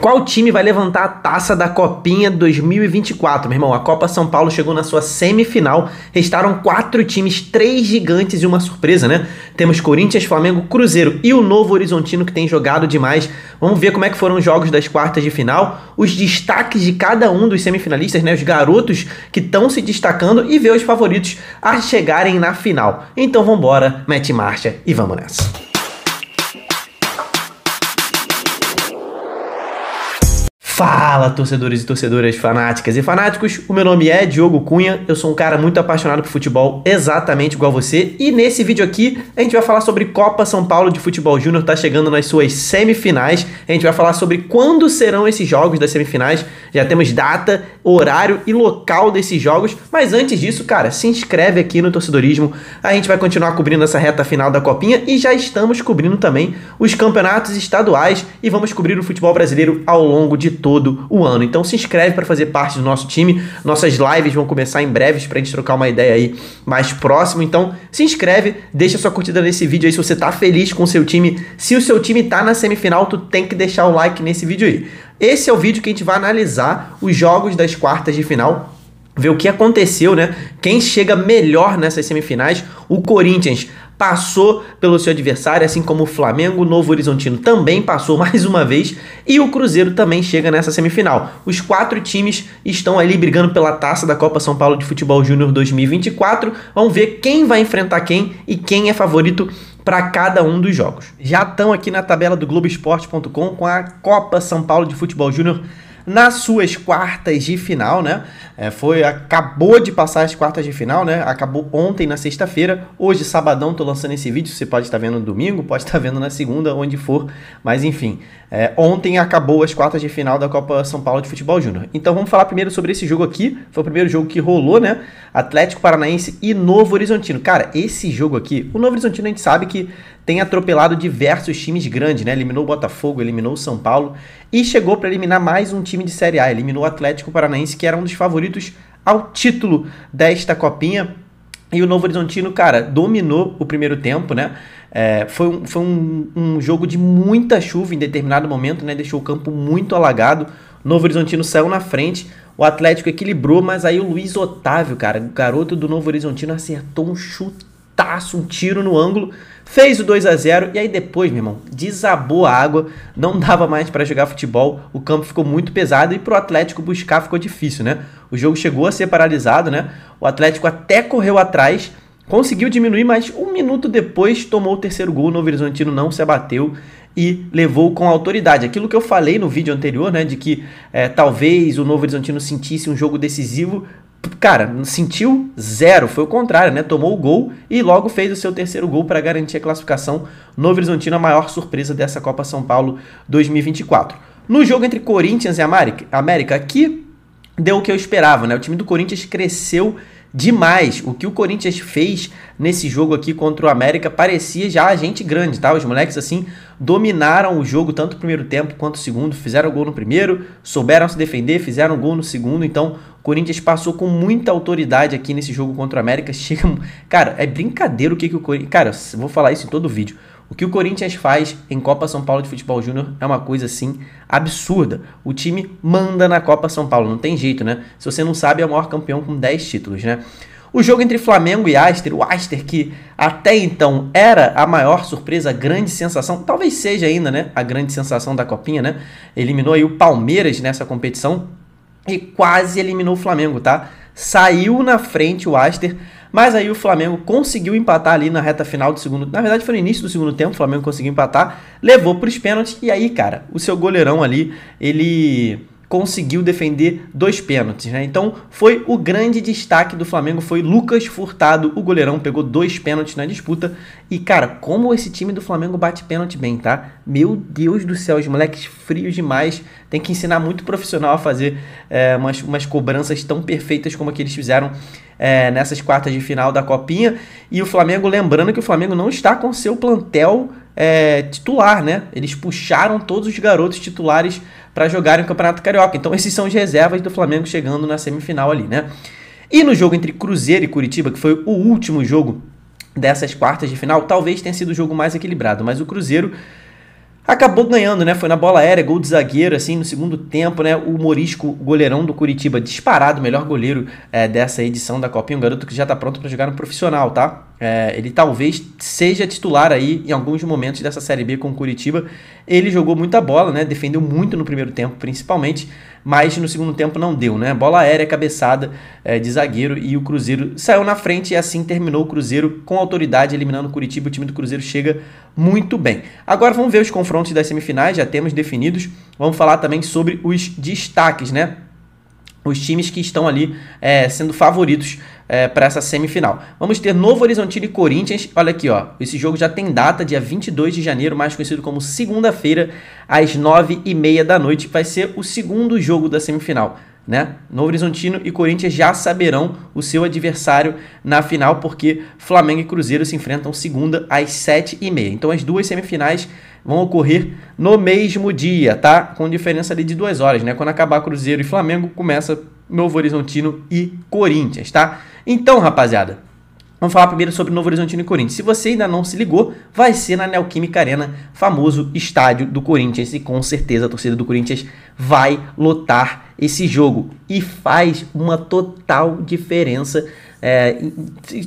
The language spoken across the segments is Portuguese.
Qual time vai levantar a taça da Copinha 2024, meu irmão? A Copa São Paulo chegou na sua semifinal. Restaram quatro times, três gigantes e uma surpresa, né? Temos Corinthians, Flamengo, Cruzeiro e o Novo Horizontino que tem jogado demais. Vamos ver como é que foram os jogos das quartas de final, os destaques de cada um dos semifinalistas, né? Os garotos que estão se destacando e ver os favoritos a chegarem na final. Então vamos mete marcha e vamos nessa. Fala, torcedores e torcedoras fanáticas e fanáticos. O meu nome é Diogo Cunha. Eu sou um cara muito apaixonado por futebol, exatamente igual você. E nesse vídeo aqui, a gente vai falar sobre Copa São Paulo de Futebol Júnior tá chegando nas suas semifinais. A gente vai falar sobre quando serão esses jogos das semifinais. Já temos data, horário e local desses jogos. Mas antes disso, cara, se inscreve aqui no Torcedorismo. A gente vai continuar cobrindo essa reta final da Copinha e já estamos cobrindo também os campeonatos estaduais e vamos cobrir o futebol brasileiro ao longo de todo todo o ano. Então se inscreve para fazer parte do nosso time. Nossas lives vão começar em breves para a gente trocar uma ideia aí mais próximo. Então se inscreve, deixa sua curtida nesse vídeo aí se você tá feliz com o seu time. Se o seu time tá na semifinal, tu tem que deixar o like nesse vídeo aí. Esse é o vídeo que a gente vai analisar os jogos das quartas de final ver o que aconteceu, né? Quem chega melhor nessas semifinais? O Corinthians passou pelo seu adversário, assim como o Flamengo, o Novo Horizontino também passou mais uma vez e o Cruzeiro também chega nessa semifinal. Os quatro times estão ali brigando pela taça da Copa São Paulo de Futebol Júnior 2024. Vamos ver quem vai enfrentar quem e quem é favorito para cada um dos jogos. Já estão aqui na tabela do Globoesporte.com com a Copa São Paulo de Futebol Júnior nas suas quartas de final, né? É, foi, acabou de passar as quartas de final, né? Acabou ontem na sexta-feira. Hoje, sabadão, tô lançando esse vídeo. Você pode estar vendo no domingo, pode estar vendo na segunda, onde for. Mas enfim, é, ontem acabou as quartas de final da Copa São Paulo de Futebol Júnior. Então vamos falar primeiro sobre esse jogo aqui. Foi o primeiro jogo que rolou, né? Atlético Paranaense e Novo Horizontino. Cara, esse jogo aqui, o Novo Horizontino a gente sabe que tem atropelado diversos times grandes, né? Eliminou o Botafogo, eliminou o São Paulo e chegou para eliminar mais um time de Série A, eliminou o Atlético Paranaense, que era um dos favoritos ao título desta copinha. E o Novo Horizontino, cara, dominou o primeiro tempo, né? É, foi um, foi um, um jogo de muita chuva em determinado momento, né? Deixou o campo muito alagado. Novo Horizontino saiu na frente, o Atlético equilibrou, mas aí o Luiz Otávio, cara, garoto do Novo Horizontino, acertou um chutaço, um tiro no ângulo Fez o 2 a 0 e aí depois, meu irmão, desabou a água, não dava mais para jogar futebol, o campo ficou muito pesado e pro Atlético buscar ficou difícil, né? O jogo chegou a ser paralisado, né? O Atlético até correu atrás, conseguiu diminuir, mas um minuto depois tomou o terceiro gol, o Novo Horizontino não se abateu e levou com autoridade. Aquilo que eu falei no vídeo anterior, né, de que é, talvez o Novo Horizontino sentisse um jogo decisivo, cara, sentiu zero, foi o contrário, né? Tomou o gol e logo fez o seu terceiro gol para garantir a classificação no Horizontino, a maior surpresa dessa Copa São Paulo 2024. No jogo entre Corinthians e América, aqui deu o que eu esperava, né? O time do Corinthians cresceu demais. O que o Corinthians fez nesse jogo aqui contra o América parecia já a gente grande, tá? Os moleques assim dominaram o jogo tanto o primeiro tempo quanto o segundo, fizeram gol no primeiro, souberam se defender, fizeram gol no segundo, então Corinthians passou com muita autoridade aqui nesse jogo contra o América. Chega, cara, é brincadeira o que, que o Corinthians. Cara, vou falar isso em todo vídeo. O que o Corinthians faz em Copa São Paulo de Futebol Júnior é uma coisa assim absurda. O time manda na Copa São Paulo, não tem jeito, né? Se você não sabe, é o maior campeão com 10 títulos, né? O jogo entre Flamengo e Aster, o Aster que até então era a maior surpresa, a grande sensação, talvez seja ainda, né? A grande sensação da Copinha, né? Eliminou aí o Palmeiras nessa competição e quase eliminou o Flamengo, tá? Saiu na frente o Aster, mas aí o Flamengo conseguiu empatar ali na reta final do segundo. Na verdade, foi no início do segundo tempo, o Flamengo conseguiu empatar, levou para os pênaltis e aí, cara, o seu goleirão ali, ele conseguiu defender dois pênaltis, né? Então foi o grande destaque do Flamengo, foi Lucas Furtado, o goleirão, pegou dois pênaltis na disputa. E cara, como esse time do Flamengo bate pênalti bem, tá? Meu Deus do céu, os moleques frios demais. Tem que ensinar muito profissional a fazer é, umas, umas cobranças tão perfeitas como a que eles fizeram é, nessas quartas de final da Copinha. E o Flamengo, lembrando que o Flamengo não está com seu plantel é, titular, né? Eles puxaram todos os garotos titulares para jogar o Campeonato Carioca. Então esses são os reservas do Flamengo chegando na semifinal ali, né? E no jogo entre Cruzeiro e Curitiba, que foi o último jogo dessas quartas de final, talvez tenha sido o jogo mais equilibrado, mas o Cruzeiro acabou ganhando, né? Foi na bola aérea, gol de zagueiro, assim, no segundo tempo, né? O Morisco, goleirão do Curitiba, disparado, melhor goleiro é, dessa edição da Copinha, um garoto que já tá pronto para jogar no profissional, tá? É, ele talvez seja titular aí em alguns momentos dessa Série B com o Curitiba. Ele jogou muita bola, né? Defendeu muito no primeiro tempo, principalmente, mas no segundo tempo não deu, né? Bola aérea, cabeçada é, de zagueiro e o Cruzeiro saiu na frente e assim terminou o Cruzeiro com autoridade, eliminando o Curitiba. O time do Cruzeiro chega muito bem. Agora vamos ver os confrontos das semifinais, já temos definidos. Vamos falar também sobre os destaques, né? os times que estão ali é, sendo favoritos é, para essa semifinal. Vamos ter Novo Horizontino e Corinthians. Olha aqui, ó. Esse jogo já tem data, dia 22 de janeiro, mais conhecido como segunda-feira, às 9h30 da noite. Vai ser o segundo jogo da semifinal. Né? Novo Horizontino e Corinthians já saberão o seu adversário na final, porque Flamengo e Cruzeiro se enfrentam segunda às 7h30. Então as duas semifinais vão ocorrer no mesmo dia, tá? Com diferença ali de duas horas, né? Quando acabar Cruzeiro e Flamengo, começa Novo Horizontino e Corinthians, tá? Então, rapaziada, Vamos falar primeiro sobre Novo Horizontino e Corinthians. Se você ainda não se ligou, vai ser na Neoquímica Arena, famoso estádio do Corinthians. E com certeza a torcida do Corinthians vai lotar esse jogo. E faz uma total diferença é,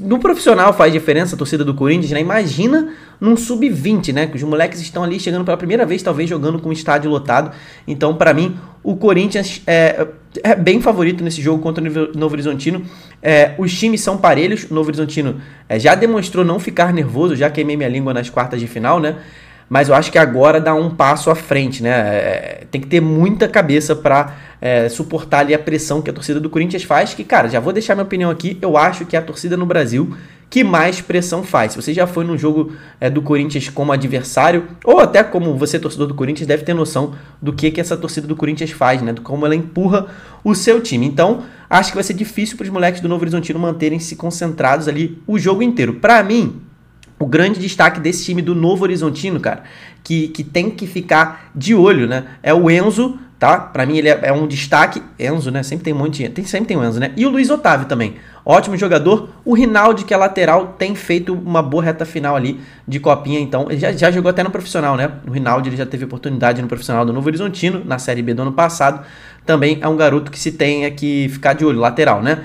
no profissional faz diferença a torcida do Corinthians, né? Imagina num sub-20, né? Que os moleques estão ali chegando pela primeira vez, talvez jogando com o estádio lotado. Então, para mim, o Corinthians é, é, bem favorito nesse jogo contra o Novo Horizontino. É, os times são parelhos. O Novo Horizontino é, já demonstrou não ficar nervoso, já queimei minha língua nas quartas de final, né? mas eu acho que agora dá um passo à frente, né? É, é tem que ter muita cabeça para é, suportar ali a pressão que a torcida do Corinthians faz, que, cara, já vou deixar minha opinião aqui, eu acho que é a torcida no Brasil que mais pressão faz. Se você já foi num jogo é, do Corinthians como adversário, ou até como você, torcedor do Corinthians, deve ter noção do que, que essa torcida do Corinthians faz, né? Do como ela empurra o seu time. Então, acho que vai ser difícil para os moleques do Novo Horizontino manterem se concentrados ali o jogo inteiro. Para mim, o grande destaque desse time do Novo Horizontino, cara, que, que tem que ficar de olho, né? É o Enzo, tá? Para mim ele é, é, um destaque. Enzo, né? Sempre tem um monte de. Tem, sempre tem o Enzo, né? E o Luiz Otávio também. Ótimo jogador. O Rinaldi, que é lateral, tem feito uma boa reta final ali de copinha, então. Ele já, já jogou até no profissional, né? O Rinaldi ele já teve oportunidade no profissional do Novo Horizontino, na Série B do ano passado. Também é um garoto que se tem é que ficar de olho, lateral, né?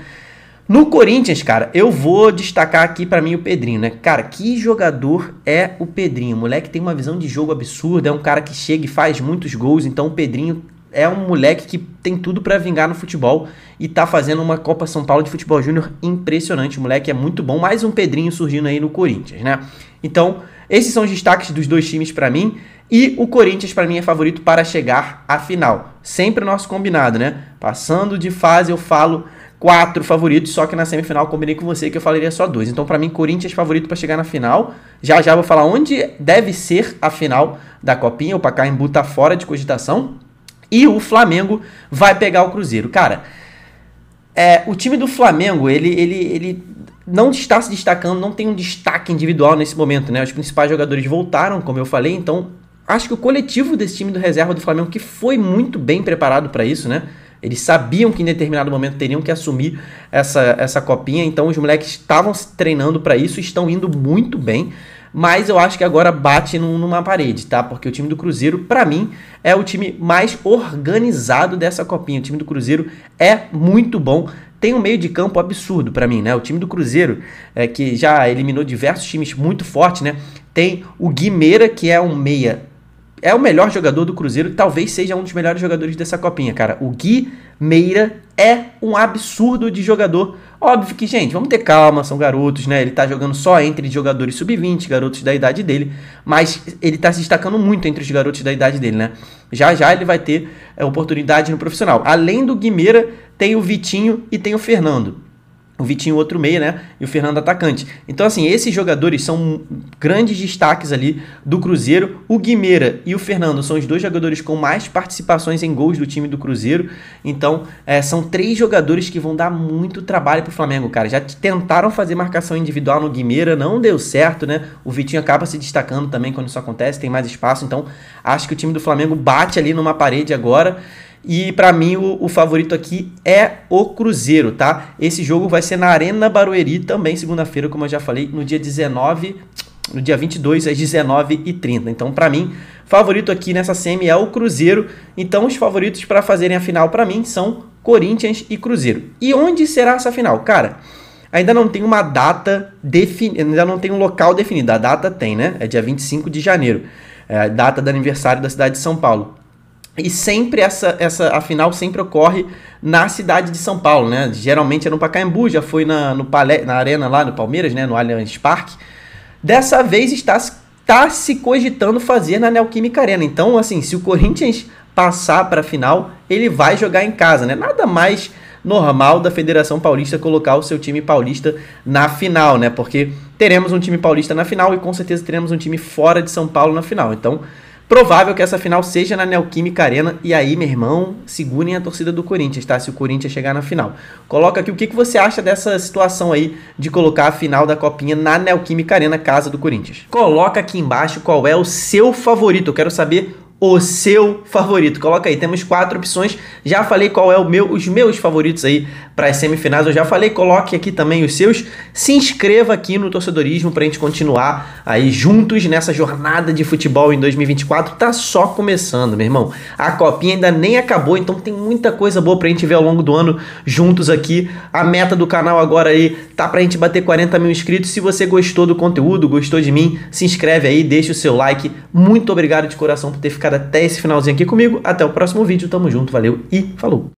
No Corinthians, cara, eu vou destacar aqui para mim o Pedrinho, né? Cara, que jogador é o Pedrinho? O moleque tem uma visão de jogo absurda, é um cara que chega e faz muitos gols, então o Pedrinho é um moleque que tem tudo para vingar no futebol e tá fazendo uma Copa São Paulo de Futebol Júnior impressionante. O moleque é muito bom, mais um Pedrinho surgindo aí no Corinthians, né? Então, esses são os destaques dos dois times para mim e o Corinthians para mim é favorito para chegar à final. Sempre o nosso combinado, né? Passando de fase eu falo quatro favoritos, só que na semifinal combinei com você que eu falaria só dois. Então, para mim, Corinthians favorito para chegar na final. Já já vou falar onde deve ser a final da Copinha. O Pacaembu tá fora de cogitação. E o Flamengo vai pegar o Cruzeiro. Cara, é, o time do Flamengo, ele, ele, ele não está se destacando, não tem um destaque individual nesse momento, né? Os principais jogadores voltaram, como eu falei, então acho que o coletivo desse time do reserva do Flamengo, que foi muito bem preparado para isso, né? Eles sabiam que em determinado momento teriam que assumir essa, essa copinha, então os moleques estavam se treinando para isso, estão indo muito bem, mas eu acho que agora bate num, numa parede, tá? Porque o time do Cruzeiro, para mim, é o time mais organizado dessa copinha. O time do Cruzeiro é muito bom, tem um meio de campo absurdo para mim, né? O time do Cruzeiro, é, que já eliminou diversos times muito fortes, né? Tem o Guimeira, que é um meia é o melhor jogador do Cruzeiro, talvez seja um dos melhores jogadores dessa copinha, cara. O Gui Meira é um absurdo de jogador. Óbvio que, gente, vamos ter calma, são garotos, né? Ele tá jogando só entre jogadores sub-20, garotos da idade dele, mas ele tá se destacando muito entre os garotos da idade dele, né? Já já ele vai ter é, oportunidade no profissional. Além do Guimeira, tem o Vitinho e tem o Fernando o Vitinho outro meia, né? E o Fernando atacante. Então, assim, esses jogadores são grandes destaques ali do Cruzeiro. O Guimeira e o Fernando são os dois jogadores com mais participações em gols do time do Cruzeiro. Então, é, são três jogadores que vão dar muito trabalho pro Flamengo, cara. Já tentaram fazer marcação individual no Guimeira, não deu certo, né? O Vitinho acaba se destacando também quando isso acontece, tem mais espaço. Então, acho que o time do Flamengo bate ali numa parede agora. E para mim o, o, favorito aqui é o Cruzeiro, tá? Esse jogo vai ser na Arena Barueri também segunda-feira, como eu já falei, no dia 19, no dia 22 às 19h30. Então, para mim, favorito aqui nessa semi é o Cruzeiro. Então, os favoritos para fazerem a final para mim são Corinthians e Cruzeiro. E onde será essa final? Cara, ainda não tem uma data definida, ainda não tem um local definido. A data tem, né? É dia 25 de janeiro. É a data do aniversário da cidade de São Paulo. E sempre essa, essa a final sempre ocorre na cidade de São Paulo, né? Geralmente era é no Pacaembu, já foi na, no palé, na arena lá no Palmeiras, né? No Allianz Parque. Dessa vez está, está se cogitando fazer na Neoquímica Arena. Então, assim, se o Corinthians passar para a final, ele vai jogar em casa, né? Nada mais normal da Federação Paulista colocar o seu time paulista na final, né? Porque teremos um time paulista na final e com certeza teremos um time fora de São Paulo na final. Então, Provável que essa final seja na Neoquímica Arena. E aí, meu irmão, segurem a torcida do Corinthians, tá? Se o Corinthians chegar na final. Coloca aqui o que, que você acha dessa situação aí de colocar a final da Copinha na Neoquímica Arena, casa do Corinthians. Coloca aqui embaixo qual é o seu favorito. Eu quero saber o seu favorito. Coloca aí, temos quatro opções. Já falei qual é o meu, os meus favoritos aí para as semifinais. Eu já falei, coloque aqui também os seus. Se inscreva aqui no Torcedorismo para a gente continuar aí juntos nessa jornada de futebol em 2024. Tá só começando, meu irmão. A copinha ainda nem acabou, então tem muita coisa boa para a gente ver ao longo do ano juntos aqui. A meta do canal agora aí tá para a gente bater 40 mil inscritos. Se você gostou do conteúdo, gostou de mim, se inscreve aí, deixa o seu like. Muito obrigado de coração por ter ficado até esse finalzinho aqui comigo. Até o próximo vídeo, tamo junto, valeu e falou!